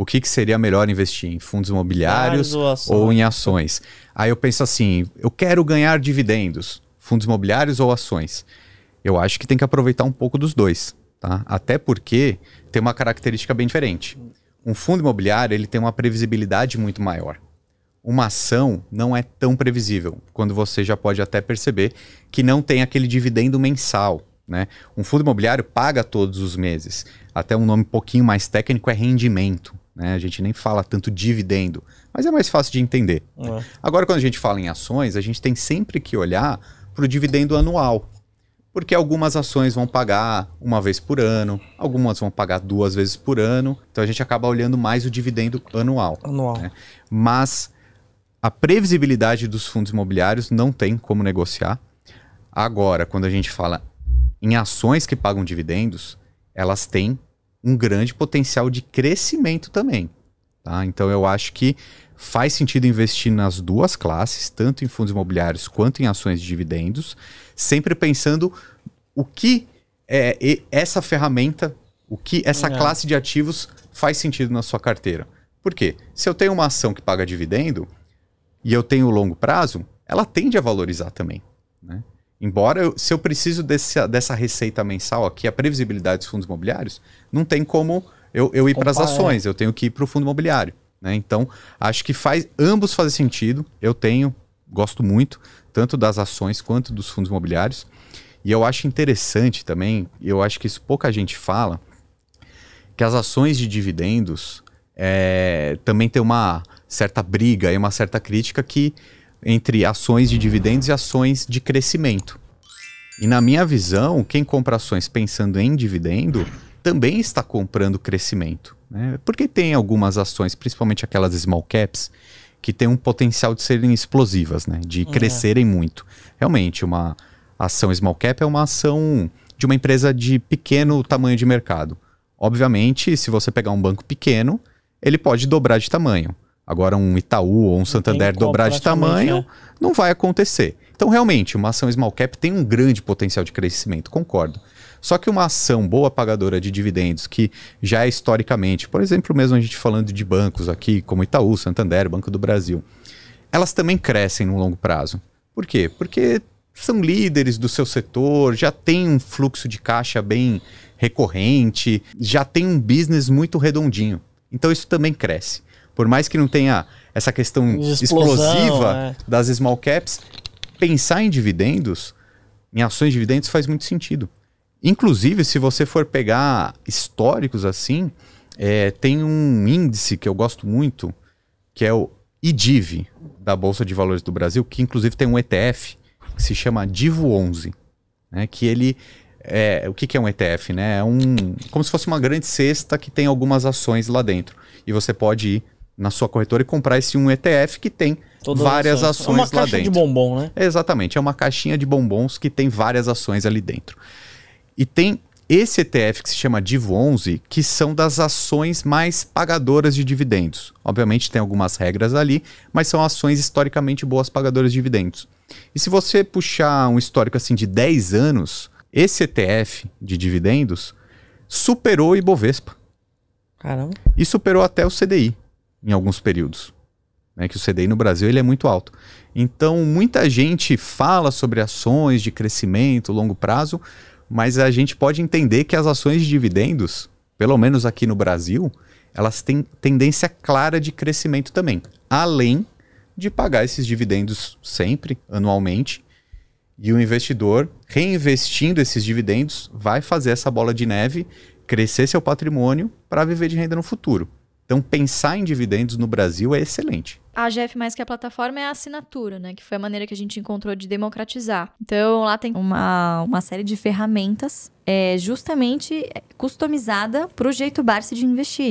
o que, que seria melhor investir em fundos imobiliários ah, ou, ou em né? ações. Aí eu penso assim, eu quero ganhar dividendos, fundos imobiliários ou ações. Eu acho que tem que aproveitar um pouco dos dois, tá? Até porque tem uma característica bem diferente. Um fundo imobiliário, ele tem uma previsibilidade muito maior uma ação não é tão previsível, quando você já pode até perceber que não tem aquele dividendo mensal. Né? Um fundo imobiliário paga todos os meses. Até um nome um pouquinho mais técnico é rendimento. Né? A gente nem fala tanto dividendo, mas é mais fácil de entender. Uhum. Agora, quando a gente fala em ações, a gente tem sempre que olhar para o dividendo anual. Porque algumas ações vão pagar uma vez por ano, algumas vão pagar duas vezes por ano. Então a gente acaba olhando mais o dividendo anual. Anual. Né? Mas a previsibilidade dos fundos imobiliários não tem como negociar. Agora, quando a gente fala em ações que pagam dividendos, elas têm um grande potencial de crescimento também. Tá? Então eu acho que faz sentido investir nas duas classes, tanto em fundos imobiliários quanto em ações de dividendos, sempre pensando o que é, essa ferramenta, o que essa é. classe de ativos faz sentido na sua carteira. Por quê? Se eu tenho uma ação que paga dividendo e eu tenho longo prazo, ela tende a valorizar também. Né? Embora, eu, se eu preciso desse, dessa receita mensal aqui, a previsibilidade dos fundos imobiliários, não tem como eu, eu ir para as é. ações, é. eu tenho que ir para o fundo imobiliário. Né? Então, acho que faz ambos fazem sentido. Eu tenho, gosto muito, tanto das ações quanto dos fundos imobiliários. E eu acho interessante também, eu acho que isso pouca gente fala, que as ações de dividendos é, também tem uma certa briga e uma certa crítica que entre ações de dividendos e ações de crescimento. E na minha visão, quem compra ações pensando em dividendo também está comprando crescimento. Né? Porque tem algumas ações, principalmente aquelas small caps, que têm um potencial de serem explosivas, né? de uhum. crescerem é. muito. Realmente, uma ação small cap é uma ação de uma empresa de pequeno tamanho de mercado. Obviamente, se você pegar um banco pequeno, ele pode dobrar de tamanho. Agora, um Itaú ou um Santander dobrar de tamanho, né? não vai acontecer. Então, realmente, uma ação small cap tem um grande potencial de crescimento, concordo. Só que uma ação boa pagadora de dividendos, que já é historicamente, por exemplo, mesmo a gente falando de bancos aqui, como Itaú, Santander, Banco do Brasil, elas também crescem no longo prazo. Por quê? Porque são líderes do seu setor, já tem um fluxo de caixa bem recorrente, já tem um business muito redondinho. Então isso também cresce. Por mais que não tenha essa questão Explosão, explosiva é. das small caps, pensar em dividendos, em ações de dividendos, faz muito sentido. Inclusive, se você for pegar históricos assim, é, tem um índice que eu gosto muito, que é o IDIV, da Bolsa de Valores do Brasil, que inclusive tem um ETF, que se chama DIVO11, né, que ele é, o que, que, é um ETF? Né? É um, como se fosse uma grande cesta que tem algumas ações lá dentro. E você pode ir na sua corretora e comprar esse um ETF que tem Todas várias ações, ações é uma lá caixa dentro. de bombom, né? É, exatamente, é uma caixinha de bombons que tem várias ações ali dentro. E tem esse ETF que se chama DIVO11, que são das ações mais pagadoras de dividendos. Obviamente tem algumas regras ali, mas são ações historicamente boas pagadoras de dividendos. E se você puxar um histórico assim de 10 anos, esse ETF de dividendos superou o Ibovespa. Caramba. E superou até o CDI em alguns períodos. Né, que o CDI no Brasil ele é muito alto. Então, muita gente fala sobre ações de crescimento, longo prazo, mas a gente pode entender que as ações de dividendos, pelo menos aqui no Brasil, elas têm tendência clara de crescimento também, além de pagar esses dividendos sempre, anualmente. E o investidor, reinvestindo esses dividendos, vai fazer essa bola de neve crescer seu patrimônio para viver de renda no futuro. Então, pensar em dividendos no Brasil é excelente. A GF Mais que a plataforma é a assinatura, né? Que foi a maneira que a gente encontrou de democratizar. Então, lá tem uma, uma série de ferramentas é, justamente é, customizada para o jeito Barsi de investir.